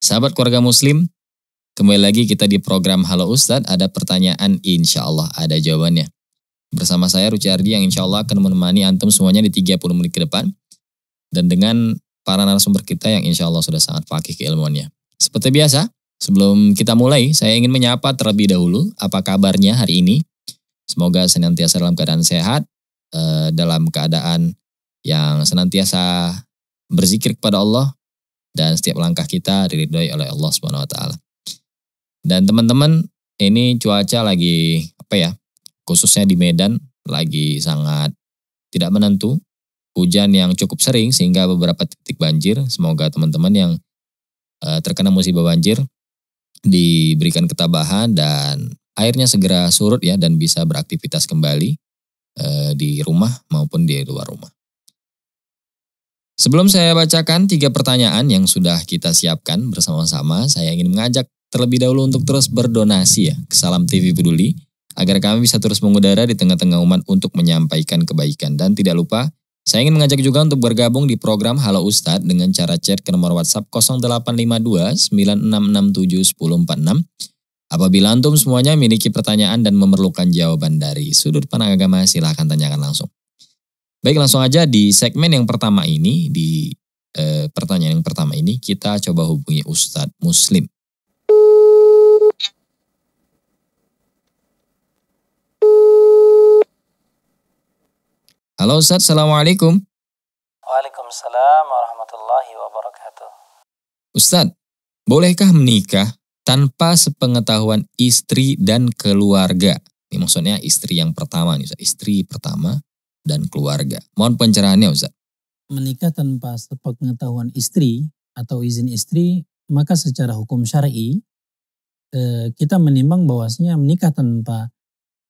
Sahabat keluarga muslim, kembali lagi kita di program Halo Ustadz, ada pertanyaan insya Allah ada jawabannya. Bersama saya Ruci Ardi yang insya Allah akan menemani Antum semuanya di 30 menit ke depan. Dan dengan para narasumber kita yang insya Allah sudah sangat pakih keilmuannya. Seperti biasa, sebelum kita mulai, saya ingin menyapa terlebih dahulu apa kabarnya hari ini. Semoga senantiasa dalam keadaan sehat, eh, dalam keadaan yang senantiasa berzikir kepada Allah, dan setiap langkah kita diridhoi oleh Allah Subhanahu wa taala. Dan teman-teman, ini cuaca lagi apa ya? Khususnya di Medan lagi sangat tidak menentu. Hujan yang cukup sering sehingga beberapa titik banjir. Semoga teman-teman yang uh, terkena musibah banjir diberikan ketabahan dan airnya segera surut ya dan bisa beraktivitas kembali uh, di rumah maupun di luar rumah. Sebelum saya bacakan tiga pertanyaan yang sudah kita siapkan bersama-sama, saya ingin mengajak terlebih dahulu untuk terus berdonasi ya ke Salam TV Peduli, agar kami bisa terus mengudara di tengah-tengah umat untuk menyampaikan kebaikan. Dan tidak lupa, saya ingin mengajak juga untuk bergabung di program Halo Ustadz dengan cara chat ke nomor WhatsApp 0852 9667 1046. Apabila antum semuanya memiliki pertanyaan dan memerlukan jawaban dari sudut pandang agama, silahkan tanyakan langsung. Baik langsung aja di segmen yang pertama ini, di eh, pertanyaan yang pertama ini kita coba hubungi Ustadz Muslim. Halo Ustadz, Assalamualaikum. Waalaikumsalam warahmatullahi wabarakatuh. Ustadz, bolehkah menikah tanpa sepengetahuan istri dan keluarga? Ini maksudnya istri yang pertama nih, istri pertama dan keluarga. Mohon pencerahannya Ustaz. Menikah tanpa sepengetahuan istri atau izin istri, maka secara hukum syar'i eh, kita menimbang bahwasanya menikah tanpa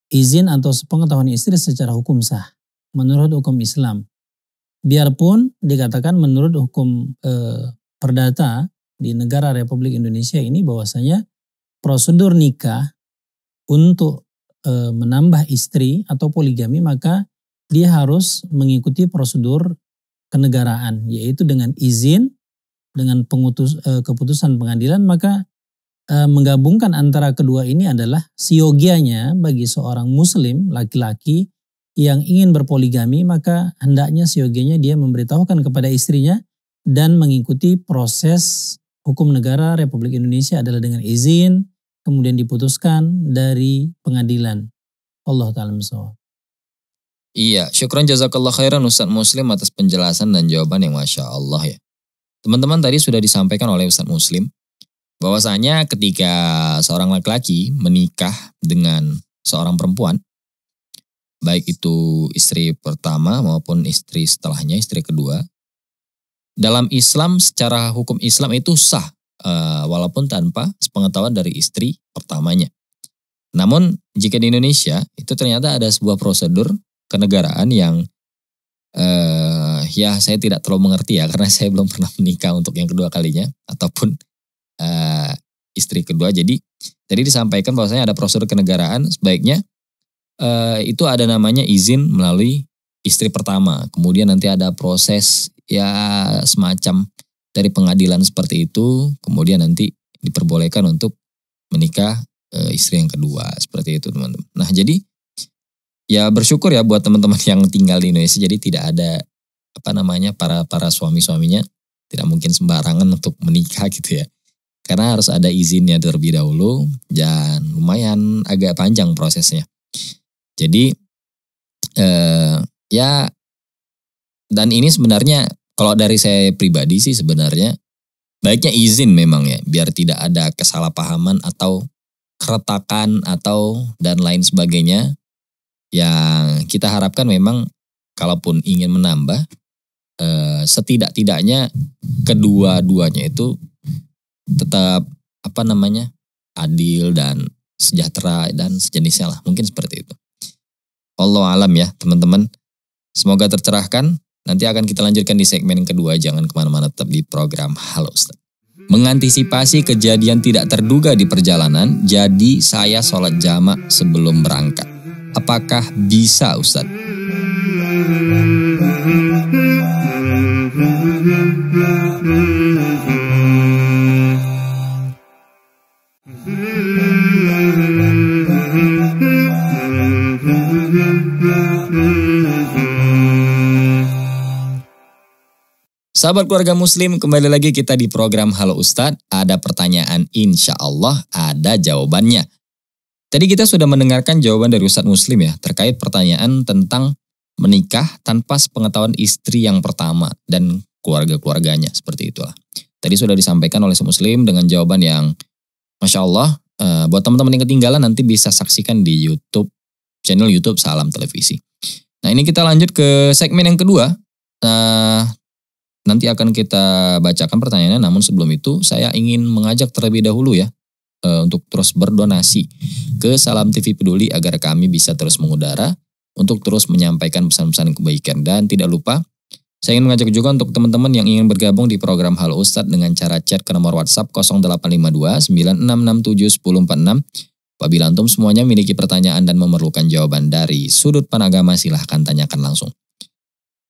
izin atau sepengetahuan istri secara hukum sah menurut hukum Islam. Biarpun dikatakan menurut hukum eh, perdata di negara Republik Indonesia ini bahwasanya prosedur nikah untuk e, menambah istri atau poligami maka dia harus mengikuti prosedur kenegaraan yaitu dengan izin dengan pengutus eh, keputusan pengadilan maka eh, menggabungkan antara kedua ini adalah siogianya bagi seorang muslim laki-laki yang ingin berpoligami maka hendaknya siogianya dia memberitahukan kepada istrinya dan mengikuti proses hukum negara Republik Indonesia adalah dengan izin kemudian diputuskan dari pengadilan. Allah taala Iya, syukron jazakallah khairan Ustaz Muslim atas penjelasan dan jawaban yang Masya Allah ya. Teman-teman tadi sudah disampaikan oleh Ustaz Muslim, bahwasanya ketika seorang laki-laki menikah dengan seorang perempuan, baik itu istri pertama maupun istri setelahnya, istri kedua, dalam Islam secara hukum Islam itu sah, eh, walaupun tanpa sepengetahuan dari istri pertamanya. Namun jika di Indonesia itu ternyata ada sebuah prosedur kenegaraan yang uh, ya saya tidak terlalu mengerti ya karena saya belum pernah menikah untuk yang kedua kalinya ataupun uh, istri kedua. Jadi tadi disampaikan bahwasanya ada prosedur kenegaraan sebaiknya uh, itu ada namanya izin melalui istri pertama. Kemudian nanti ada proses ya semacam dari pengadilan seperti itu. Kemudian nanti diperbolehkan untuk menikah e, istri yang kedua seperti itu teman-teman. Nah jadi ya bersyukur ya buat teman-teman yang tinggal di Indonesia jadi tidak ada apa namanya para para suami-suaminya tidak mungkin sembarangan untuk menikah gitu ya. Karena harus ada izinnya terlebih dahulu dan lumayan agak panjang prosesnya. Jadi eh, ya dan ini sebenarnya kalau dari saya pribadi sih sebenarnya baiknya izin memang ya biar tidak ada kesalahpahaman atau keretakan atau dan lain sebagainya yang kita harapkan memang kalaupun ingin menambah eh, setidak-tidaknya kedua-duanya itu tetap apa namanya adil dan sejahtera dan sejenisnya lah mungkin seperti itu. Allah alam ya teman-teman. Semoga tercerahkan. Nanti akan kita lanjutkan di segmen yang kedua. Jangan kemana-mana tetap di program Halo Ustaz. Mengantisipasi kejadian tidak terduga di perjalanan, jadi saya sholat jamak sebelum berangkat. Apakah bisa Ustadz? Sahabat keluarga muslim, kembali lagi kita di program Halo Ustadz. Ada pertanyaan, insya Allah ada jawabannya. Tadi kita sudah mendengarkan jawaban dari Ustadz Muslim ya terkait pertanyaan tentang menikah tanpa sepengetahuan istri yang pertama dan keluarga-keluarganya seperti itulah. Tadi sudah disampaikan oleh Muslim dengan jawaban yang Masya Allah eh, buat teman-teman yang ketinggalan nanti bisa saksikan di YouTube channel YouTube Salam Televisi. Nah ini kita lanjut ke segmen yang kedua. Nah, nanti akan kita bacakan pertanyaannya namun sebelum itu saya ingin mengajak terlebih dahulu ya Eh, untuk terus berdonasi ke Salam TV Peduli agar kami bisa terus mengudara untuk terus menyampaikan pesan-pesan kebaikan dan tidak lupa saya ingin mengajak juga untuk teman-teman yang ingin bergabung di program Halo Ustadz dengan cara chat ke nomor WhatsApp 0852 9667 1046. Apabila antum semuanya memiliki pertanyaan dan memerlukan jawaban dari sudut panagama silahkan tanyakan langsung.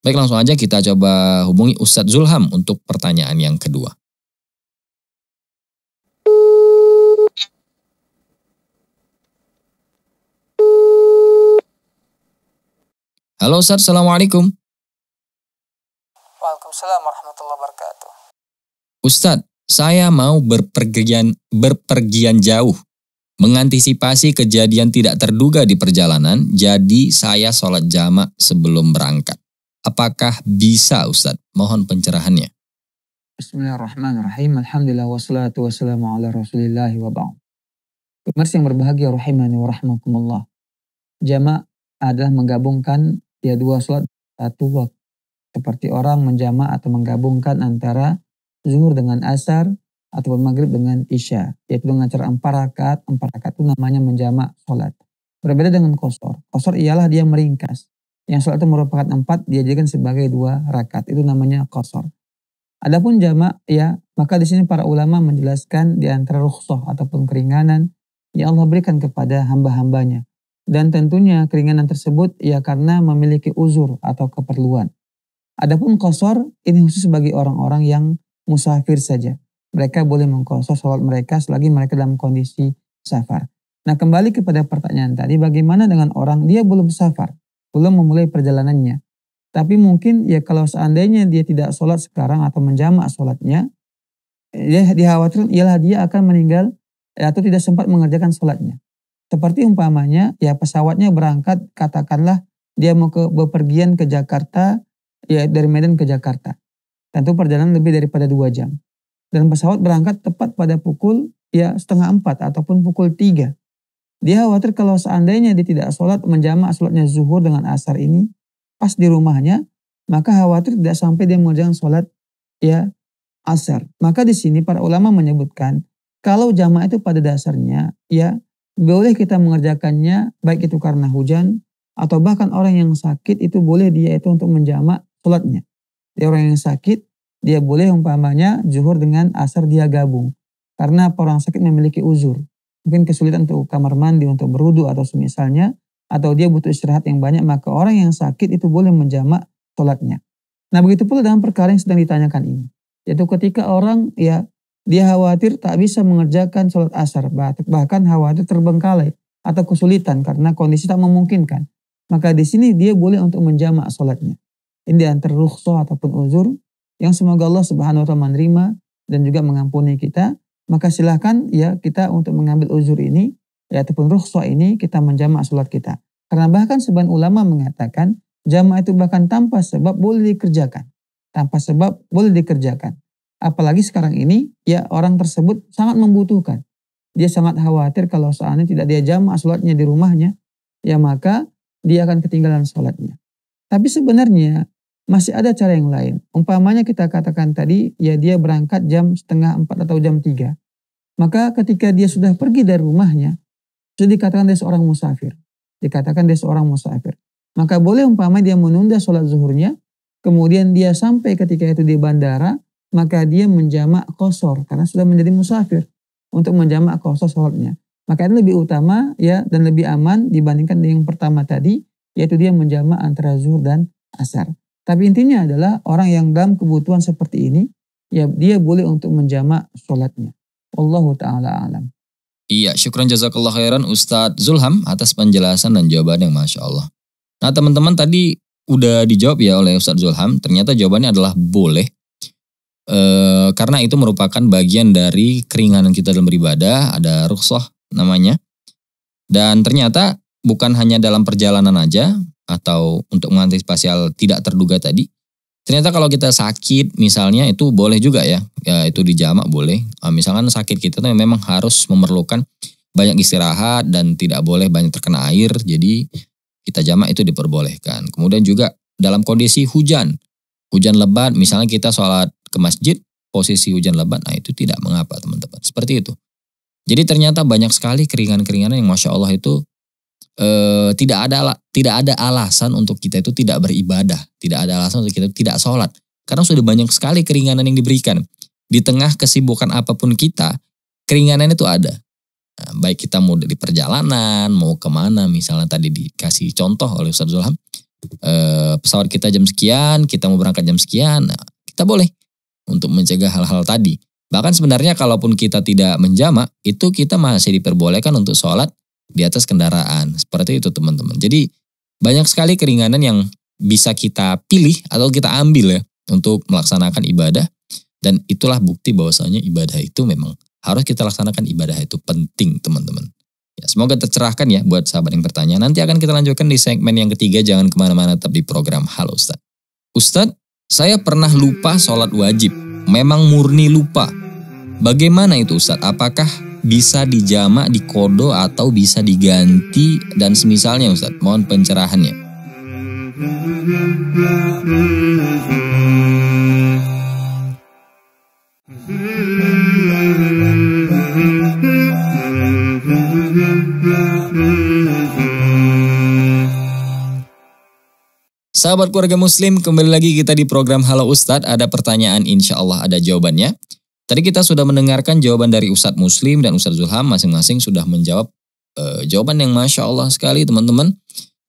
Baik langsung aja kita coba hubungi Ustadz Zulham untuk pertanyaan yang kedua. Halo Ustaz, Assalamualaikum. Waalaikumsalam warahmatullahi wabarakatuh. Ustaz, saya mau berpergian berpergian jauh. Mengantisipasi kejadian tidak terduga di perjalanan, jadi saya sholat jamak sebelum berangkat. Apakah bisa Ustaz? Mohon pencerahannya. Bismillahirrahmanirrahim. Alhamdulillah wassalatu wassalamu ala rasulillahi wa ba'am. Pemirsa yang berbahagia rahimani wa rahmakumullah. Jama' adalah menggabungkan dia ya, dua sholat satu waktu. Seperti orang menjama atau menggabungkan antara zuhur dengan asar atau maghrib dengan isya. Yaitu dengan cara empat rakaat. Empat rakaat itu namanya menjama sholat. Berbeda dengan kosor. Kosor ialah dia meringkas. Yang sholat itu merupakan empat, dia jadikan sebagai dua rakaat. Itu namanya kosor. Adapun jama ya, maka di sini para ulama menjelaskan di antara rukhsah ataupun keringanan yang Allah berikan kepada hamba-hambanya dan tentunya keringanan tersebut ya karena memiliki uzur atau keperluan. Adapun kosor ini khusus bagi orang-orang yang musafir saja. Mereka boleh mengkosor sholat mereka selagi mereka dalam kondisi safar. Nah kembali kepada pertanyaan tadi, bagaimana dengan orang dia belum safar, belum memulai perjalanannya. Tapi mungkin ya kalau seandainya dia tidak sholat sekarang atau menjamak sholatnya, dia dikhawatirkan ialah dia akan meninggal atau tidak sempat mengerjakan sholatnya. Seperti umpamanya ya pesawatnya berangkat katakanlah dia mau ke bepergian ke Jakarta ya dari Medan ke Jakarta. Tentu perjalanan lebih daripada dua jam. Dan pesawat berangkat tepat pada pukul ya setengah empat ataupun pukul tiga. Dia khawatir kalau seandainya dia tidak sholat menjamak sholatnya zuhur dengan asar ini pas di rumahnya maka khawatir tidak sampai dia mengerjakan sholat ya asar. Maka di sini para ulama menyebutkan kalau jamaah itu pada dasarnya ya boleh kita mengerjakannya baik itu karena hujan atau bahkan orang yang sakit itu boleh dia itu untuk menjamak sholatnya. Dia orang yang sakit dia boleh umpamanya zuhur dengan asar dia gabung karena orang sakit memiliki uzur. Mungkin kesulitan untuk kamar mandi untuk berudu atau semisalnya atau dia butuh istirahat yang banyak maka orang yang sakit itu boleh menjamak sholatnya. Nah begitu pula dalam perkara yang sedang ditanyakan ini. Yaitu ketika orang ya dia khawatir tak bisa mengerjakan sholat asar, bahkan khawatir terbengkalai atau kesulitan karena kondisi tak memungkinkan. Maka di sini dia boleh untuk menjamak sholatnya. Ini di antara rukhsah ataupun uzur yang semoga Allah Subhanahu wa taala menerima dan juga mengampuni kita. Maka silahkan ya kita untuk mengambil uzur ini ya, ataupun rukhsah ini kita menjamak sholat kita. Karena bahkan sebagian ulama mengatakan jamak itu bahkan tanpa sebab boleh dikerjakan. Tanpa sebab boleh dikerjakan. Apalagi sekarang ini ya orang tersebut sangat membutuhkan. Dia sangat khawatir kalau seandainya tidak dia jamaah sholatnya di rumahnya, ya maka dia akan ketinggalan sholatnya. Tapi sebenarnya masih ada cara yang lain. Umpamanya kita katakan tadi, ya dia berangkat jam setengah empat atau jam tiga. Maka ketika dia sudah pergi dari rumahnya, sudah dikatakan dia seorang musafir. Dikatakan dia seorang musafir. Maka boleh umpamanya dia menunda sholat zuhurnya, kemudian dia sampai ketika itu di bandara, maka dia menjamak kosor karena sudah menjadi musafir untuk menjamak kosor sholatnya. Maka ini lebih utama ya dan lebih aman dibandingkan dengan yang pertama tadi yaitu dia menjamak antara zuhur dan asar. Tapi intinya adalah orang yang dalam kebutuhan seperti ini ya dia boleh untuk menjamak sholatnya. Allah taala alam. Iya, syukran jazakallah khairan Ustadz Zulham atas penjelasan dan jawaban yang Masya Allah. Nah teman-teman tadi udah dijawab ya oleh Ustadz Zulham, ternyata jawabannya adalah boleh E, karena itu merupakan bagian dari keringanan kita dalam beribadah, ada rukhsah namanya. Dan ternyata bukan hanya dalam perjalanan aja atau untuk mengantisipasi hal tidak terduga tadi. Ternyata kalau kita sakit misalnya itu boleh juga ya, ya itu dijamak boleh. Eh, misalkan sakit kita tuh memang harus memerlukan banyak istirahat dan tidak boleh banyak terkena air. Jadi kita jamak itu diperbolehkan. Kemudian juga dalam kondisi hujan, hujan lebat misalnya kita sholat ke masjid, posisi hujan lebat, nah itu tidak mengapa teman-teman. Seperti itu. Jadi ternyata banyak sekali keringan-keringan yang masya Allah itu eh, tidak ada tidak ada alasan untuk kita itu tidak beribadah, tidak ada alasan untuk kita tidak sholat, karena sudah banyak sekali keringanan yang diberikan. Di tengah kesibukan apapun kita, keringanan itu ada. Nah, baik kita mau di perjalanan, mau kemana, misalnya tadi dikasih contoh oleh Ustaz Zulham, e, pesawat kita jam sekian, kita mau berangkat jam sekian, nah, kita boleh untuk mencegah hal-hal tadi. Bahkan sebenarnya kalaupun kita tidak menjamak, itu kita masih diperbolehkan untuk sholat di atas kendaraan. Seperti itu teman-teman. Jadi banyak sekali keringanan yang bisa kita pilih atau kita ambil ya untuk melaksanakan ibadah. Dan itulah bukti bahwasanya ibadah itu memang harus kita laksanakan ibadah itu penting teman-teman. Ya, semoga tercerahkan ya buat sahabat yang bertanya. Nanti akan kita lanjutkan di segmen yang ketiga. Jangan kemana-mana tetap di program Halo Ustadz. Ustadz, saya pernah lupa sholat wajib, memang murni lupa. Bagaimana itu Ustadz? Apakah bisa dijamak di kodo atau bisa diganti dan semisalnya Ustadz? Mohon pencerahannya. Sahabat keluarga muslim, kembali lagi kita di program Halo Ustadz. Ada pertanyaan insya Allah ada jawabannya. Tadi kita sudah mendengarkan jawaban dari Ustadz Muslim dan Ustadz Zulham masing-masing sudah menjawab e, jawaban yang Masya Allah sekali teman-teman.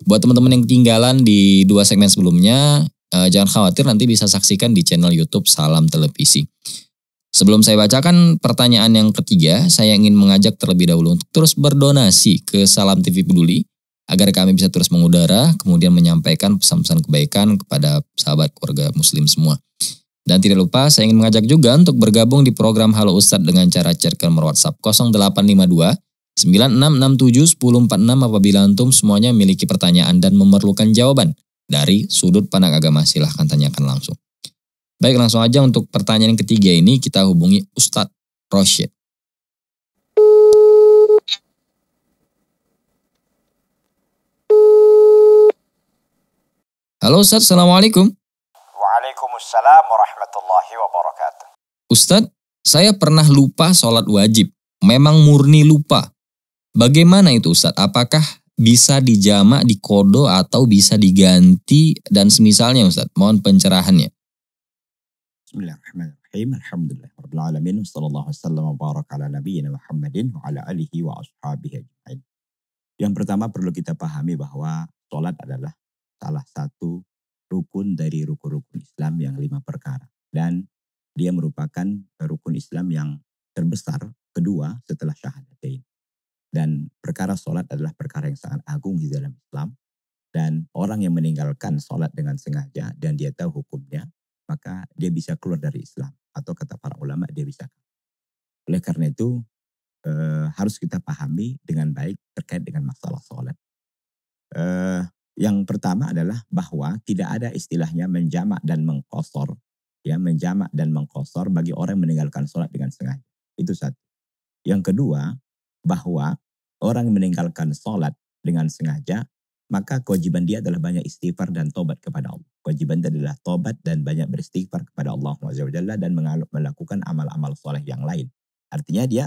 Buat teman-teman yang ketinggalan di dua segmen sebelumnya, e, jangan khawatir nanti bisa saksikan di channel Youtube Salam Televisi. Sebelum saya bacakan pertanyaan yang ketiga, saya ingin mengajak terlebih dahulu untuk terus berdonasi ke Salam TV Peduli agar kami bisa terus mengudara, kemudian menyampaikan pesan-pesan kebaikan kepada sahabat keluarga muslim semua. Dan tidak lupa, saya ingin mengajak juga untuk bergabung di program Halo Ustadz dengan cara chat ke nomor WhatsApp 0852 9667 1046 apabila antum semuanya memiliki pertanyaan dan memerlukan jawaban dari sudut pandang agama silahkan tanyakan langsung. Baik langsung aja untuk pertanyaan ketiga ini kita hubungi Ustadz Rosyid. Halo Ustaz, Assalamualaikum. Waalaikumsalam warahmatullahi wabarakatuh. Ustaz, saya pernah lupa sholat wajib. Memang murni lupa. Bagaimana itu Ustaz? Apakah bisa dijamak di kodo atau bisa diganti dan semisalnya Ustaz? Mohon pencerahannya. Bismillahirrahmanirrahim. Alhamdulillah. Rabbil Alamin. Sallallahu warahmatullahi wabarakatuh. baraka ala Nabi Muhammadin wa ala alihi wa ashabihi Yang pertama perlu kita pahami bahwa sholat adalah salah satu rukun dari rukun-rukun Islam yang lima perkara. Dan dia merupakan rukun Islam yang terbesar kedua setelah syahadatain. Dan perkara sholat adalah perkara yang sangat agung di dalam Islam. Dan orang yang meninggalkan sholat dengan sengaja dan dia tahu hukumnya, maka dia bisa keluar dari Islam. Atau kata para ulama, dia bisa. Oleh karena itu, eh, harus kita pahami dengan baik terkait dengan masalah sholat. Eh, yang pertama adalah bahwa tidak ada istilahnya menjamak dan mengkosor. Ya, menjamak dan mengkosor bagi orang yang meninggalkan sholat dengan sengaja. Itu satu. Yang kedua, bahwa orang yang meninggalkan sholat dengan sengaja, maka kewajiban dia adalah banyak istighfar dan tobat kepada Allah. Kewajiban dia adalah tobat dan banyak beristighfar kepada Allah Jalla dan melakukan amal-amal sholat yang lain. Artinya dia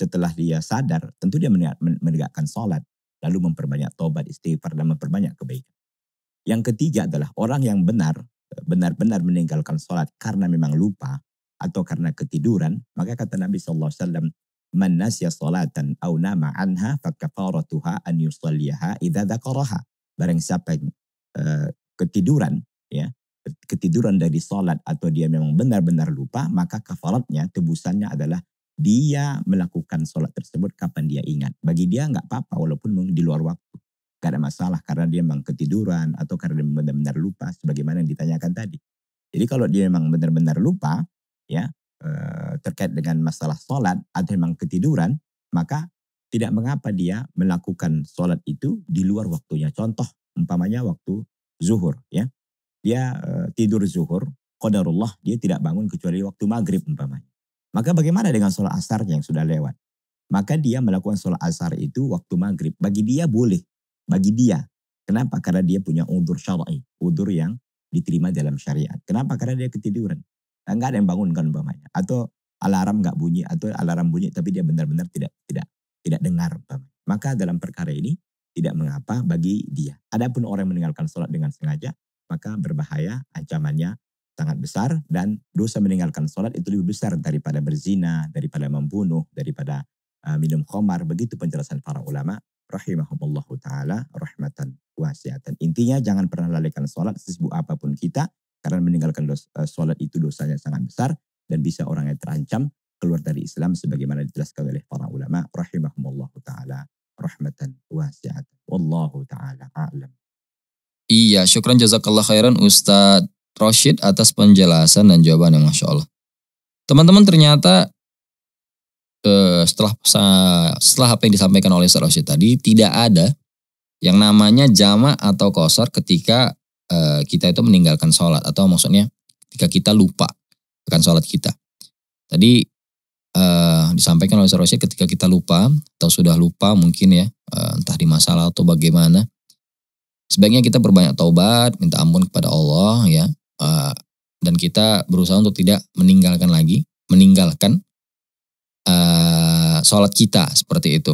setelah dia sadar, tentu dia menegakkan sholat lalu memperbanyak tobat istighfar dan memperbanyak kebaikan. Yang ketiga adalah orang yang benar, benar-benar meninggalkan sholat karena memang lupa atau karena ketiduran, maka kata Nabi SAW, Alaihi Wasallam, "Man nasya sholatan au nama anha fakafaratuha an yusalliha idha dhaqaraha. Barang siapa yang uh, ketiduran, ya, ketiduran dari sholat atau dia memang benar-benar lupa, maka kafaratnya, tebusannya adalah dia melakukan sholat tersebut kapan dia ingat. Bagi dia nggak apa-apa walaupun di luar waktu. Gak ada masalah karena dia memang ketiduran atau karena dia benar-benar lupa sebagaimana yang ditanyakan tadi. Jadi kalau dia memang benar-benar lupa ya eh, terkait dengan masalah sholat atau memang ketiduran maka tidak mengapa dia melakukan sholat itu di luar waktunya. Contoh umpamanya waktu zuhur ya. Dia eh, tidur zuhur, qadarullah dia tidak bangun kecuali waktu maghrib umpamanya maka bagaimana dengan sholat asar yang sudah lewat? Maka dia melakukan sholat asar itu waktu maghrib. Bagi dia boleh. Bagi dia. Kenapa? Karena dia punya udur syar'i. Udur yang diterima dalam syariat. Kenapa? Karena dia ketiduran. Enggak nah, ada yang bangunkan umpamanya. Atau alarm nggak bunyi. Atau alarm bunyi tapi dia benar-benar tidak tidak tidak dengar umpamanya. Maka dalam perkara ini tidak mengapa bagi dia. Adapun orang yang meninggalkan sholat dengan sengaja, maka berbahaya ancamannya sangat besar dan dosa meninggalkan sholat itu lebih besar daripada berzina, daripada membunuh, daripada uh, minum khamar. Begitu penjelasan para ulama Rahimahumullah taala rahmatan wasiatan. Intinya jangan pernah lalikan sholat sesibuk apapun kita karena meninggalkan dosa, eh, sholat itu dosanya sangat besar dan bisa orangnya terancam keluar dari Islam sebagaimana dijelaskan oleh para ulama rahimahumullah taala rahmatan wasiatan. Wallahu taala a'lam. Iya, syukran jazakallah khairan Ustadz. Roshid atas penjelasan dan jawaban yang Masya Allah. Teman-teman ternyata eh, setelah setelah apa yang disampaikan oleh Ustaz Roshid tadi tidak ada yang namanya jama atau kosor ketika eh, kita itu meninggalkan sholat atau maksudnya ketika kita lupa akan sholat kita. Tadi eh, disampaikan oleh Ustaz Roshid ketika kita lupa atau sudah lupa mungkin ya eh, entah di masalah atau bagaimana sebaiknya kita berbanyak taubat, minta ampun kepada Allah ya uh, dan kita berusaha untuk tidak meninggalkan lagi meninggalkan uh, sholat kita seperti itu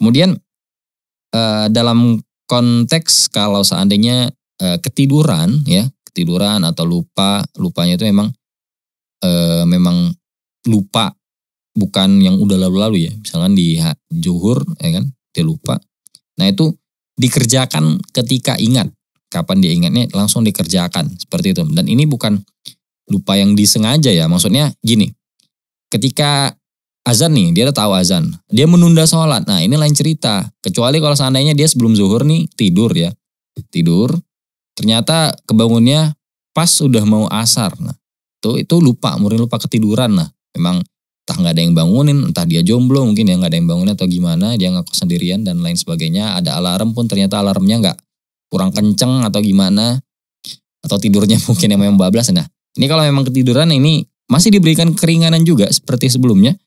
kemudian uh, dalam konteks kalau seandainya uh, ketiduran ya ketiduran atau lupa lupanya itu memang uh, memang lupa bukan yang udah lalu-lalu ya misalkan di juhur ya kan dia lupa nah itu dikerjakan ketika ingat kapan dia ingatnya langsung dikerjakan seperti itu. Dan ini bukan lupa yang disengaja ya. Maksudnya gini, ketika azan nih, dia udah tahu azan. Dia menunda sholat. Nah ini lain cerita. Kecuali kalau seandainya dia sebelum zuhur nih tidur ya. Tidur, ternyata kebangunnya pas udah mau asar. Nah itu, itu lupa, murni lupa ketiduran. Nah memang entah nggak ada yang bangunin, entah dia jomblo mungkin ya nggak ada yang bangunin atau gimana, dia ngaku sendirian dan lain sebagainya. Ada alarm pun ternyata alarmnya nggak kurang kenceng atau gimana atau tidurnya mungkin yang memang bablas. Nah, ini kalau memang ketiduran ini masih diberikan keringanan juga seperti sebelumnya.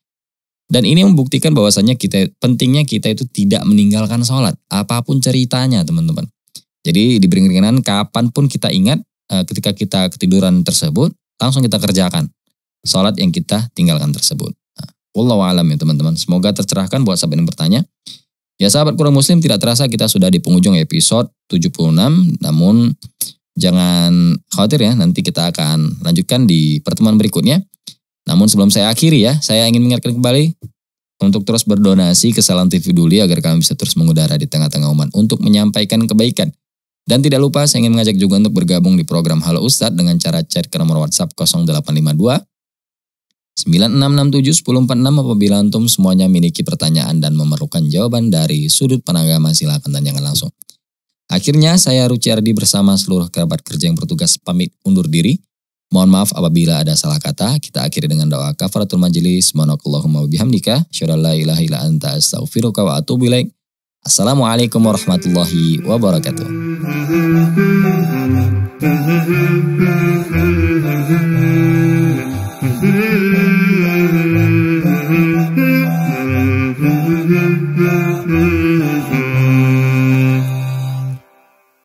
Dan ini membuktikan bahwasannya kita pentingnya kita itu tidak meninggalkan sholat apapun ceritanya teman-teman. Jadi diberi keringanan kapanpun kita ingat eh, ketika kita ketiduran tersebut langsung kita kerjakan sholat yang kita tinggalkan tersebut. Nah, wallahualam alam ya teman-teman. Semoga tercerahkan buat sahabat yang bertanya. Ya sahabat kurang muslim tidak terasa kita sudah di penghujung episode 76 namun jangan khawatir ya nanti kita akan lanjutkan di pertemuan berikutnya. Namun sebelum saya akhiri ya saya ingin mengingatkan kembali untuk terus berdonasi ke Salam TV Duli agar kami bisa terus mengudara di tengah-tengah umat untuk menyampaikan kebaikan. Dan tidak lupa saya ingin mengajak juga untuk bergabung di program Halo Ustadz dengan cara chat ke nomor WhatsApp 0852 9667 enam apabila antum semuanya memiliki pertanyaan dan memerlukan jawaban dari sudut penanggama silahkan tanyakan langsung. Akhirnya saya Ruci Ardi bersama seluruh kerabat kerja yang bertugas pamit undur diri. Mohon maaf apabila ada salah kata. Kita akhiri dengan doa kafaratul majelis. Monokallahumma bihamdika. Syurallah ilaha ila anta astaghfiruka wa atubu Assalamualaikum warahmatullahi wabarakatuh. Mm-hmm. Mm-hmm. Mm-hmm. Mm-hmm.